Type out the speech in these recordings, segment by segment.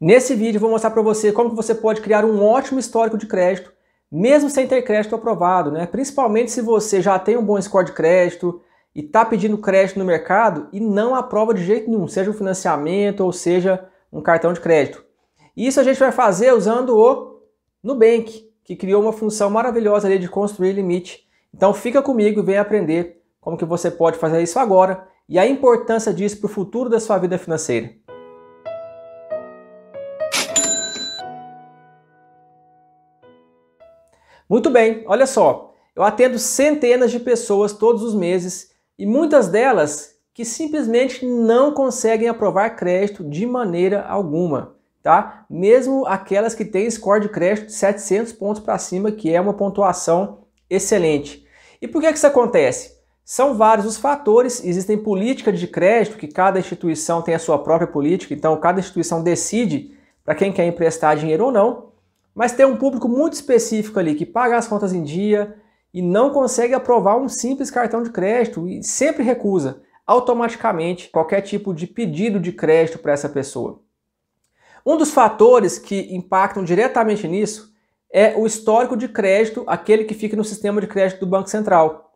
Nesse vídeo vou mostrar para você como que você pode criar um ótimo histórico de crédito, mesmo sem ter crédito aprovado, né? Principalmente se você já tem um bom score de crédito e está pedindo crédito no mercado e não aprova de jeito nenhum, seja um financiamento ou seja um cartão de crédito. Isso a gente vai fazer usando o Nubank, que criou uma função maravilhosa ali de construir limite. Então fica comigo e vem aprender como que você pode fazer isso agora e a importância disso para o futuro da sua vida financeira. Muito bem, olha só. Eu atendo centenas de pessoas todos os meses e muitas delas que simplesmente não conseguem aprovar crédito de maneira alguma, tá? Mesmo aquelas que têm score de crédito de 700 pontos para cima, que é uma pontuação excelente. E por que, que isso acontece? São vários os fatores, existem políticas de crédito, que cada instituição tem a sua própria política, então cada instituição decide para quem quer emprestar dinheiro ou não. Mas tem um público muito específico ali que paga as contas em dia e não consegue aprovar um simples cartão de crédito e sempre recusa automaticamente qualquer tipo de pedido de crédito para essa pessoa. Um dos fatores que impactam diretamente nisso é o histórico de crédito, aquele que fica no sistema de crédito do Banco Central.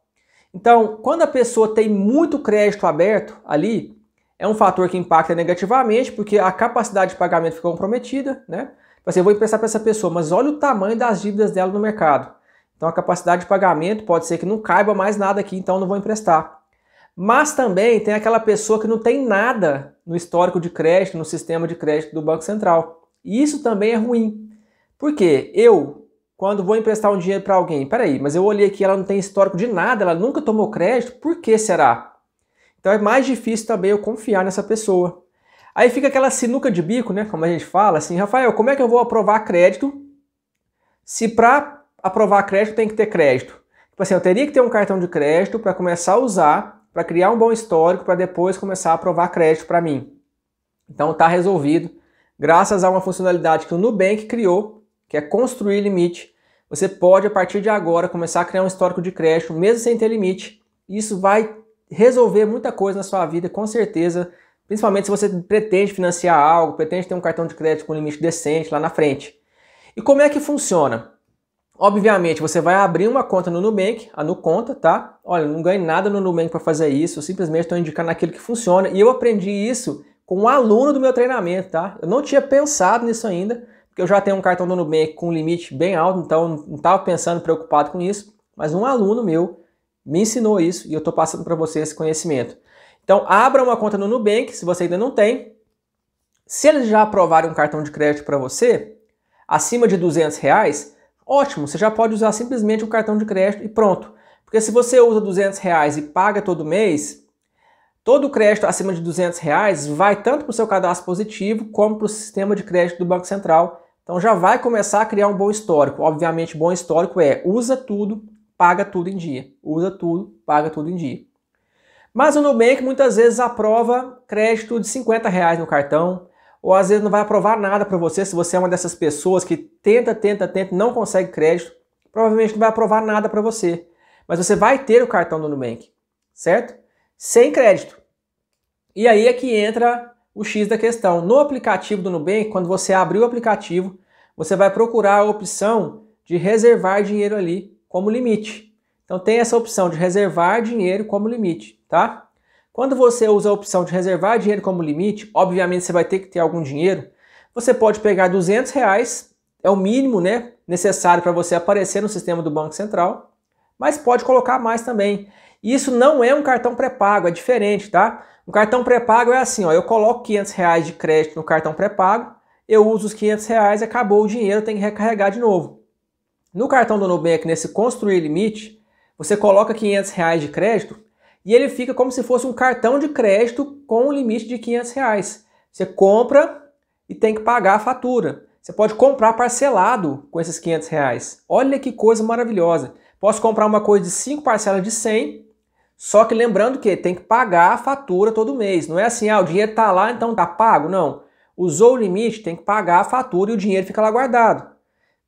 Então, quando a pessoa tem muito crédito aberto ali, é um fator que impacta negativamente, porque a capacidade de pagamento fica comprometida, né? Tipo assim, eu vou emprestar para essa pessoa, mas olha o tamanho das dívidas dela no mercado. Então a capacidade de pagamento pode ser que não caiba mais nada aqui, então não vou emprestar. Mas também tem aquela pessoa que não tem nada no histórico de crédito, no sistema de crédito do Banco Central. E isso também é ruim. Porque eu, quando vou emprestar um dinheiro para alguém, peraí, mas eu olhei aqui, ela não tem histórico de nada, ela nunca tomou crédito, por que será? Então é mais difícil também eu confiar nessa pessoa. Aí fica aquela sinuca de bico, né? Como a gente fala, assim, Rafael, como é que eu vou aprovar crédito se para aprovar crédito tem que ter crédito? Tipo assim, eu teria que ter um cartão de crédito para começar a usar, para criar um bom histórico, para depois começar a aprovar crédito para mim. Então tá resolvido. Graças a uma funcionalidade que o Nubank criou, que é construir limite, você pode a partir de agora começar a criar um histórico de crédito mesmo sem ter limite. Isso vai resolver muita coisa na sua vida, com certeza Principalmente se você pretende financiar algo, pretende ter um cartão de crédito com limite decente lá na frente. E como é que funciona? Obviamente, você vai abrir uma conta no Nubank, a Nuconta, tá? Olha, não ganhei nada no Nubank para fazer isso, eu simplesmente estou indicando aquilo que funciona. E eu aprendi isso com um aluno do meu treinamento, tá? Eu não tinha pensado nisso ainda, porque eu já tenho um cartão do Nubank com um limite bem alto, então não estava pensando, preocupado com isso. Mas um aluno meu me ensinou isso e eu estou passando para você esse conhecimento. Então, abra uma conta no Nubank, se você ainda não tem. Se eles já aprovarem um cartão de crédito para você, acima de 200 reais, ótimo, você já pode usar simplesmente o cartão de crédito e pronto. Porque se você usa 200 reais e paga todo mês, todo o crédito acima de 200 reais vai tanto para o seu cadastro positivo como para o sistema de crédito do Banco Central. Então já vai começar a criar um bom histórico. Obviamente, bom histórico é usa tudo, paga tudo em dia. Usa tudo, paga tudo em dia. Mas o Nubank muitas vezes aprova crédito de 50 reais no cartão, ou às vezes não vai aprovar nada para você, se você é uma dessas pessoas que tenta, tenta, tenta, não consegue crédito, provavelmente não vai aprovar nada para você. Mas você vai ter o cartão do Nubank, certo? Sem crédito. E aí é que entra o X da questão. No aplicativo do Nubank, quando você abrir o aplicativo, você vai procurar a opção de reservar dinheiro ali como limite. Então tem essa opção de reservar dinheiro como limite, tá? Quando você usa a opção de reservar dinheiro como limite, obviamente você vai ter que ter algum dinheiro. Você pode pegar 200 reais, é o mínimo né, necessário para você aparecer no sistema do Banco Central, mas pode colocar mais também. Isso não é um cartão pré-pago, é diferente, tá? Um cartão pré-pago é assim, ó, eu coloco 500 reais de crédito no cartão pré-pago, eu uso os 500 reais, acabou o dinheiro, tem que recarregar de novo. No cartão do Nubank, nesse construir limite, você coloca 500 reais de crédito e ele fica como se fosse um cartão de crédito com um limite de 500 reais. Você compra e tem que pagar a fatura. Você pode comprar parcelado com esses 500 reais. Olha que coisa maravilhosa. Posso comprar uma coisa de 5 parcelas de 100, só que lembrando que tem que pagar a fatura todo mês. Não é assim, ah, o dinheiro está lá, então está pago. Não. Usou o limite, tem que pagar a fatura e o dinheiro fica lá guardado.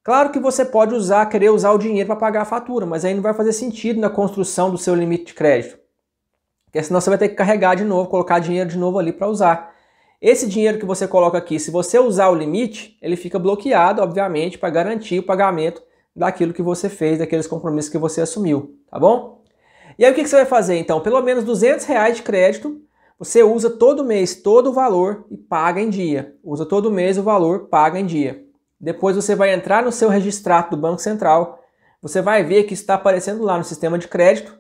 Claro que você pode usar, querer usar o dinheiro para pagar a fatura, mas aí não vai fazer sentido na construção do seu limite de crédito. Porque senão você vai ter que carregar de novo, colocar dinheiro de novo ali para usar. Esse dinheiro que você coloca aqui, se você usar o limite, ele fica bloqueado, obviamente, para garantir o pagamento daquilo que você fez, daqueles compromissos que você assumiu, tá bom? E aí o que você vai fazer então? Pelo menos 200 reais de crédito, você usa todo mês todo o valor e paga em dia. Usa todo mês o valor, paga em dia. Depois você vai entrar no seu registrato do Banco Central, você vai ver que está aparecendo lá no sistema de crédito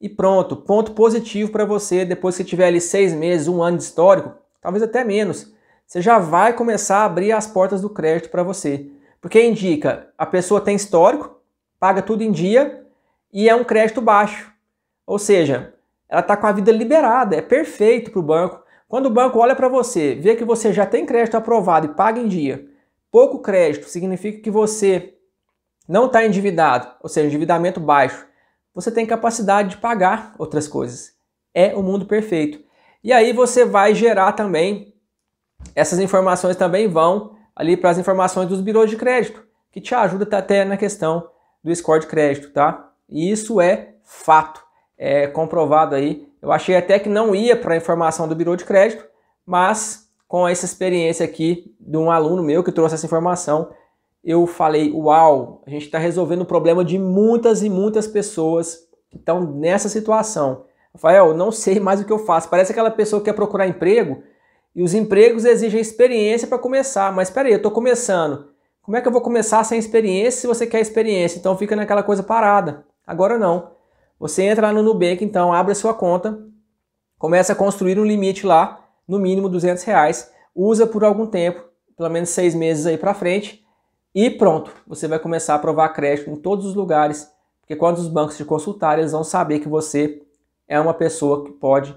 e pronto, ponto positivo para você depois que tiver ali seis meses, um ano de histórico, talvez até menos. Você já vai começar a abrir as portas do crédito para você. Porque indica, a pessoa tem histórico, paga tudo em dia e é um crédito baixo. Ou seja, ela está com a vida liberada, é perfeito para o banco. Quando o banco olha para você, vê que você já tem crédito aprovado e paga em dia, Pouco crédito significa que você não está endividado, ou seja, endividamento baixo. Você tem capacidade de pagar outras coisas. É o mundo perfeito. E aí você vai gerar também, essas informações também vão ali para as informações dos birôs de crédito, que te ajuda até na questão do score de crédito, tá? E isso é fato, é comprovado aí. Eu achei até que não ia para a informação do birô de crédito, mas com essa experiência aqui de um aluno meu que trouxe essa informação, eu falei: Uau, a gente está resolvendo o problema de muitas e muitas pessoas que estão nessa situação. Rafael, não sei mais o que eu faço. Parece aquela pessoa que quer procurar emprego e os empregos exigem experiência para começar. Mas aí, eu estou começando. Como é que eu vou começar sem experiência se você quer experiência? Então fica naquela coisa parada. Agora não. Você entra lá no Nubank, então abre a sua conta, começa a construir um limite lá no mínimo 200 reais, usa por algum tempo, pelo menos seis meses aí para frente, e pronto, você vai começar a aprovar crédito em todos os lugares, porque quando os bancos te consultarem, eles vão saber que você é uma pessoa que pode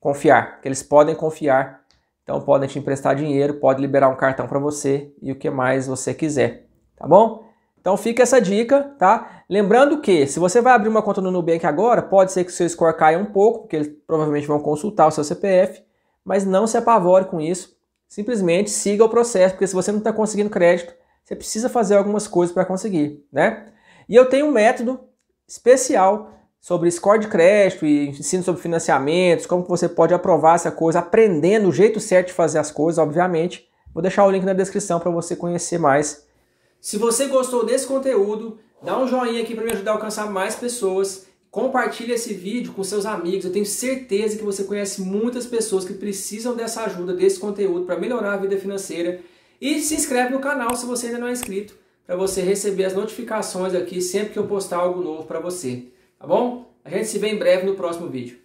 confiar, que eles podem confiar, então podem te emprestar dinheiro, pode liberar um cartão para você e o que mais você quiser, tá bom? Então fica essa dica, tá? Lembrando que se você vai abrir uma conta no Nubank agora, pode ser que o seu score caia um pouco, porque eles provavelmente vão consultar o seu CPF, mas não se apavore com isso. Simplesmente siga o processo, porque se você não está conseguindo crédito, você precisa fazer algumas coisas para conseguir, né? E eu tenho um método especial sobre score de crédito e ensino sobre financiamentos, como você pode aprovar essa coisa, aprendendo o jeito certo de fazer as coisas, obviamente. Vou deixar o link na descrição para você conhecer mais. Se você gostou desse conteúdo, dá um joinha aqui para me ajudar a alcançar mais pessoas. Compartilhe esse vídeo com seus amigos. Eu tenho certeza que você conhece muitas pessoas que precisam dessa ajuda, desse conteúdo para melhorar a vida financeira. E se inscreve no canal se você ainda não é inscrito, para você receber as notificações aqui sempre que eu postar algo novo para você. Tá bom? A gente se vê em breve no próximo vídeo.